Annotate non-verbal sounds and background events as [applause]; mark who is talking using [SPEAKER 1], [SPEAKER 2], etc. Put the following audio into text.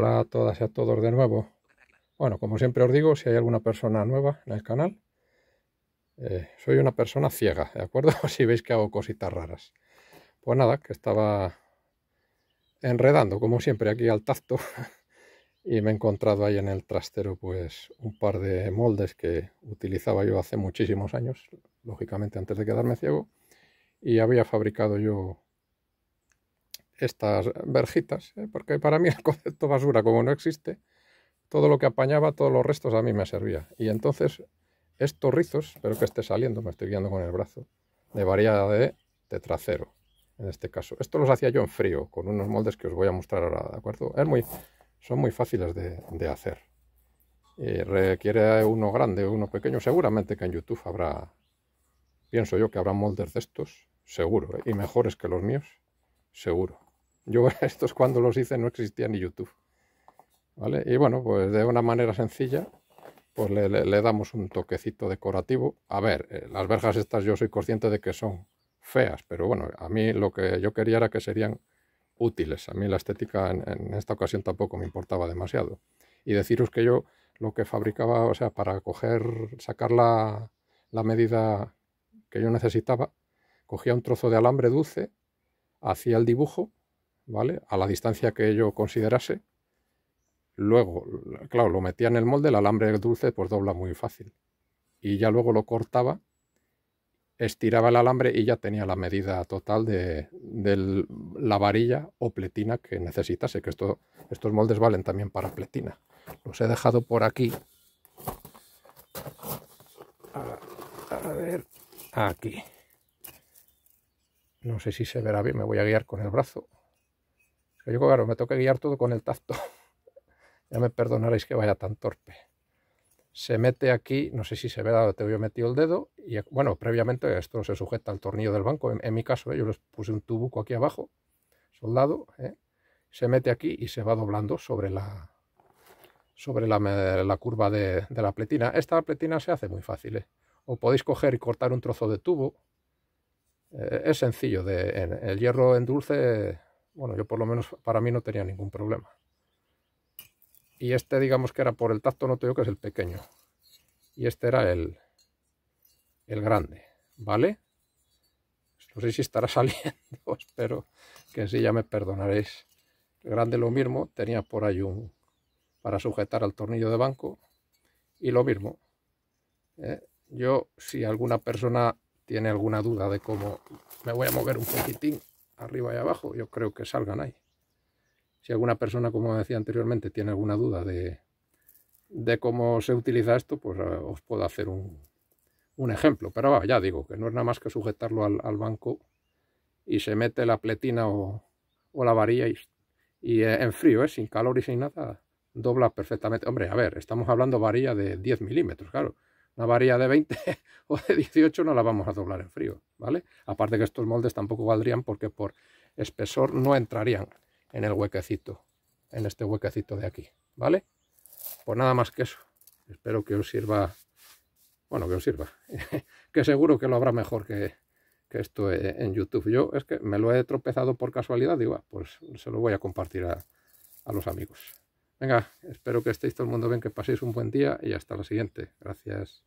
[SPEAKER 1] Hola a todas y a todos de nuevo. Bueno, como siempre os digo, si hay alguna persona nueva en el canal, eh, soy una persona ciega, ¿de acuerdo? [laughs] si veis que hago cositas raras. Pues nada, que estaba enredando, como siempre, aquí al tacto. [laughs] y me he encontrado ahí en el trastero, pues, un par de moldes que utilizaba yo hace muchísimos años, lógicamente antes de quedarme ciego. Y había fabricado yo estas verjitas, ¿eh? porque para mí el [laughs] concepto basura, como no existe, todo lo que apañaba, todos los restos a mí me servía. Y entonces estos rizos, espero que esté saliendo, me estoy guiando con el brazo, de variedad de trasero, en este caso. Esto los hacía yo en frío, con unos moldes que os voy a mostrar ahora, ¿de acuerdo? Es muy, son muy fáciles de, hacer. Y requiere uno grande, uno pequeño. Seguramente que en YouTube habrá, pienso yo que habrá moldes de estos, seguro, ¿eh? y mejores que los míos, seguro. Yo [laughs] estos cuando los hice no existía ni YouTube. ¿Vale? Y bueno, pues de una manera sencilla, pues le, damos un toquecito decorativo. A ver, eh, las verjas estas yo soy consciente de que son feas, pero bueno, a mí lo que yo quería era que serían útiles. A mí la estética en, esta ocasión tampoco me importaba demasiado. Y deciros que yo lo que fabricaba, o sea, para coger, sacar la, la medida que yo necesitaba, cogía un trozo de alambre dulce, hacía el dibujo ¿vale? A la distancia que yo considerase. Luego, claro, lo metía en el molde, el alambre dulce pues dobla muy fácil. Y ya luego lo cortaba, estiraba el alambre y ya tenía la medida total de, la varilla o pletina que necesitase, que estos moldes valen también para pletina. Los he dejado por aquí. a ver, aquí. No sé si se verá bien, me voy a guiar con el brazo. Yo, claro, me toca guiar todo con el tacto. [laughs] ya me perdonaréis que vaya tan torpe. Se mete aquí, no sé si se ve te te a metido el dedo. Y bueno, previamente esto se sujeta al tornillo del banco. En, mi caso, ¿eh? yo les puse un tubuco aquí abajo, soldado. ¿eh? Se mete aquí y se va doblando sobre la, sobre la, curva de, la pletina. Esta pletina se hace muy fácil. ¿eh? O podéis coger y cortar un trozo de tubo. es sencillo. el hierro en dulce bueno, yo por lo menos para mí no tenía ningún problema. Y este, digamos que era por el tacto, noto yo que es el pequeño. Y este era el, el grande, ¿vale? No sé si estará [laughs] saliendo, espero que sí, ya me perdonaréis. El grande lo mismo, tenía por ahí un para sujetar al tornillo de banco. Y lo mismo, ¿eh? yo si alguna persona tiene alguna duda de cómo me voy a mover un poquitín arriba y abajo, yo creo que salgan ahí. Si alguna persona, como decía anteriormente, tiene alguna duda de, de cómo se utiliza esto, pues eh, os puedo hacer un, un ejemplo. Pero va, ya digo, que no es nada más que sujetarlo al, banco y se mete la pletina o, o la varilla y, eh, en frío, es ¿eh? sin calor y sin nada, dobla perfectamente. Hombre, a ver, estamos hablando varilla de 10 milímetros, claro. Una varilla de 20 [laughs] o de 18 no la vamos a doblar en frío, ¿vale? Aparte que estos moldes tampoco valdrían porque por espesor no entrarían en el huequecito, en este huequecito de aquí, ¿vale? Pues nada más que eso. Espero que os sirva, bueno, que os sirva, [laughs] que seguro que lo habrá mejor que, que esto e, en YouTube. Yo es que me lo he tropezado por casualidad, digo, ah, pues se lo voy a compartir a los amigos. Venga, espero que estéis todo el mundo bien, que paséis un buen día y hasta la siguiente. Gracias.